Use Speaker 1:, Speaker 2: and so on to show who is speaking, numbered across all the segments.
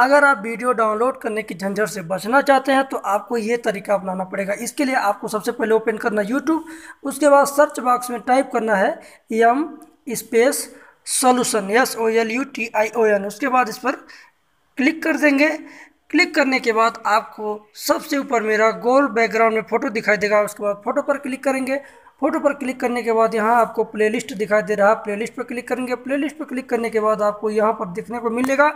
Speaker 1: अगर आप video download करने की झंझट से बचना चाहते हैं तो आपको ये तरीका अपनाना पड़ेगा इसके लिए आपको सबसे पहले ओपन करना यूट्यूब उसके बाद सर्च बॉक्स में टाइप करना है M space solution S O L U T I O N उसके बाद इस पर क्लिक कर देंगे क्लिक करने के बाद आपको सबसे ऊपर मेरा गोल बैकग्राउंड में फ़ोटो दिखाई देगा उसके बाद फ़ोटो पर क्लिक करेंगे फोटो पर क्लिक करने के बाद यहाँ आपको प्लेलिस्ट दिखाई दे रहा है प्लेलिस्ट पर क्लिक करेंगे प्लेलिस्ट पर क्लिक करने के बाद आपको यहाँ पर देखने को मिलेगा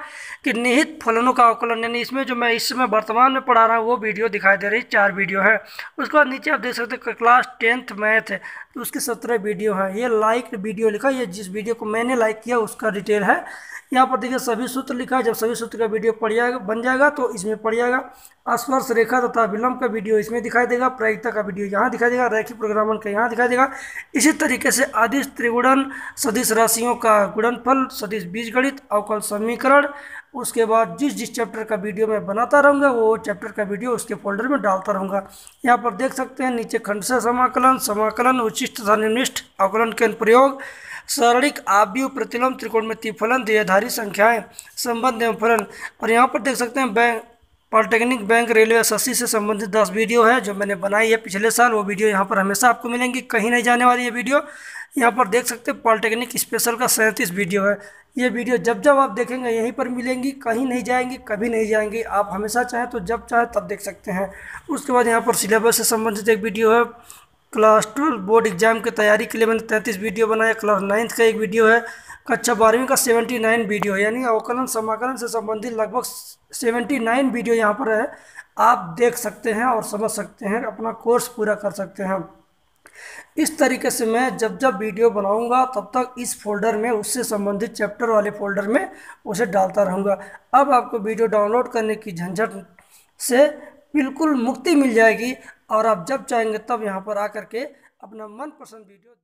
Speaker 1: कि निहित फलनों का अवकलन यानी इसमें जो मैं इस समय वर्तमान में पढ़ा रहा हूँ वो वीडियो दिखाई दे रही चार वीडियो है उसके बाद नीचे आप देख सकते हैं क्लास टेंथ मैथ तो उसके सत्रह वीडियो है ये लाइक वीडियो लिखा ये जिस वीडियो को मैंने लाइक किया उसका डिटेल है यहाँ पर देखिए सभी सूत्र लिखा है जब सभी सूत्र का वीडियो पड़ जाएगा बन जाएगा तो इसमें पड़ जाएगा स्पर्श रेखा तथा विलंब का वीडियो इसमें दिखाई देगा प्रायिकता का वीडियो यहाँ दिखाई देगा रैखिक प्रोग्रामन का यहाँ दिखाई देगा इसी तरीके से आदिश त्रिगुणन सदिश राशियों का गुणनफल सदिश बीजगणित अवकल समीकरण उसके बाद जिस जिस चैप्टर का वीडियो मैं बनाता रहूँगा वो चैप्टर का वीडियो उसके फोल्डर में डालता रहूँगा यहाँ पर देख सकते हैं नीचे खंड से समाकलन समाकलन उचिष्ट तथा निम्निष्ट अवकलन के अनुप्रयोग सरणिक आव्यू प्रतिलम में फलन देहधारी संख्याएं संबंध एवं फलन और यहाँ पर देख सकते हैं bank polytechnic bank railway SSC से संबंधित दस वीडियो है जो मैंने बनाई है पिछले साल वो वीडियो यहाँ पर हमेशा आपको मिलेंगी कहीं नहीं जाने वाली ये वीडियो यहाँ पर देख सकते हैं पॉलिटेक्निक स्पेशल का सैंतीस वीडियो है ये वीडियो जब जब आप देखेंगे यहीं पर मिलेंगी कहीं नहीं जाएंगी कभी नहीं जाएंगी आप हमेशा चाहें तो जब चाहें तब देख सकते हैं उसके बाद यहाँ पर सिलेबस से संबंधित एक वीडियो है क्लास ट्वेल्व बोर्ड एग्जाम की तैयारी के लिए मैंने तैंतीस वीडियो बनाया क्लास नाइन्थ का एक वीडियो है कक्षा बारहवीं का सेवेंटी नाइन वीडियो यानी अवकलन समाकलन से संबंधित लगभग सेवेंटी नाइन वीडियो यहाँ पर है आप देख सकते हैं और समझ सकते हैं अपना कोर्स पूरा कर सकते हैं इस तरीके से मैं जब जब वीडियो बनाऊंगा तब तक इस फोल्डर में उससे संबंधित चैप्टर वाले फोल्डर में उसे डालता रहूँगा अब आपको वीडियो डाउनलोड करने की झंझट से बिल्कुल मुक्ति मिल जाएगी और आप जब चाहेंगे तब यहाँ पर आकर के अपना मनपसंद वीडियो